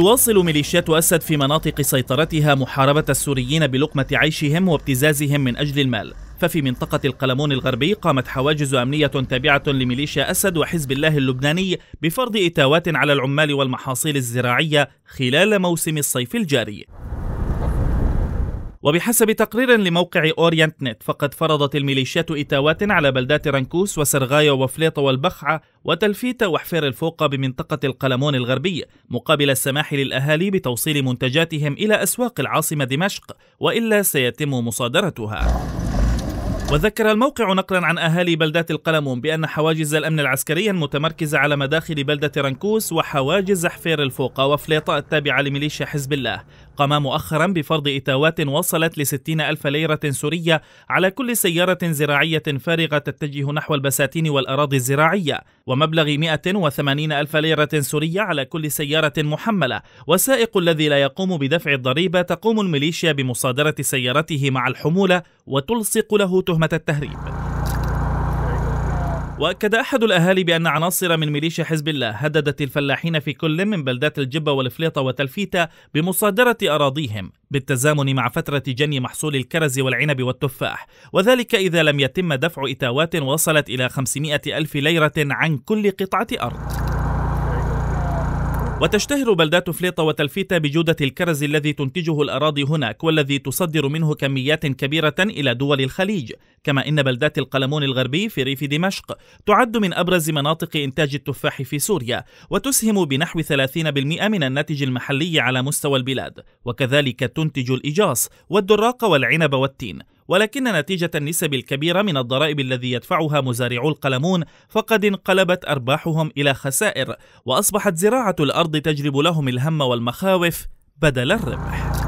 تواصل ميليشيات أسد في مناطق سيطرتها محاربة السوريين بلقمة عيشهم وابتزازهم من أجل المال ففي منطقة القلمون الغربي قامت حواجز أمنية تابعة لميليشيا أسد وحزب الله اللبناني بفرض إتاوات على العمال والمحاصيل الزراعية خلال موسم الصيف الجاري وبحسب تقرير لموقع أورينت نت فقد فرضت الميليشيات إتاوات على بلدات رنكوس وسرغايا وفليطة والبخعة وتلفيتة وحفير الفوقة بمنطقة القلمون الغربية مقابل السماح للأهالي بتوصيل منتجاتهم إلى أسواق العاصمة دمشق وإلا سيتم مصادرتها وذكر الموقع نقلا عن اهالي بلدات القلمون بان حواجز الامن العسكري المتمركزه على مداخل بلده رنكوس وحواجز حفير الفوقة وفليطة التابعه لميليشيا حزب الله قام مؤخرا بفرض إتاوات وصلت لستين ألف ليرة سورية على كل سيارة زراعية فارغة تتجه نحو البساتين والأراضي الزراعية ومبلغ 180 ألف ليرة سورية على كل سيارة محملة والسائق الذي لا يقوم بدفع الضريبة تقوم الميليشيا بمصادرة سيارته مع الحمولة وتلصق له تهمة التهريب واكد احد الاهالي بان عناصر من ميليشيا حزب الله هددت الفلاحين في كل من بلدات الجبه والفليطه وتلفيته بمصادره اراضيهم بالتزامن مع فتره جني محصول الكرز والعنب والتفاح وذلك اذا لم يتم دفع اتاوات وصلت الى 500 الف ليره عن كل قطعه ارض وتشتهر بلدات فليطة وتلفيتة بجودة الكرز الذي تنتجه الأراضي هناك والذي تصدر منه كميات كبيرة إلى دول الخليج كما إن بلدات القلمون الغربي في ريف دمشق تعد من أبرز مناطق إنتاج التفاح في سوريا وتسهم بنحو 30% من الناتج المحلي على مستوى البلاد وكذلك تنتج الإجاص والدراق والعنب والتين ولكن نتيجة النسب الكبيرة من الضرائب الذي يدفعها مزارعو القلمون فقد انقلبت أرباحهم إلى خسائر وأصبحت زراعة الأرض تجلب لهم الهم والمخاوف بدل الربح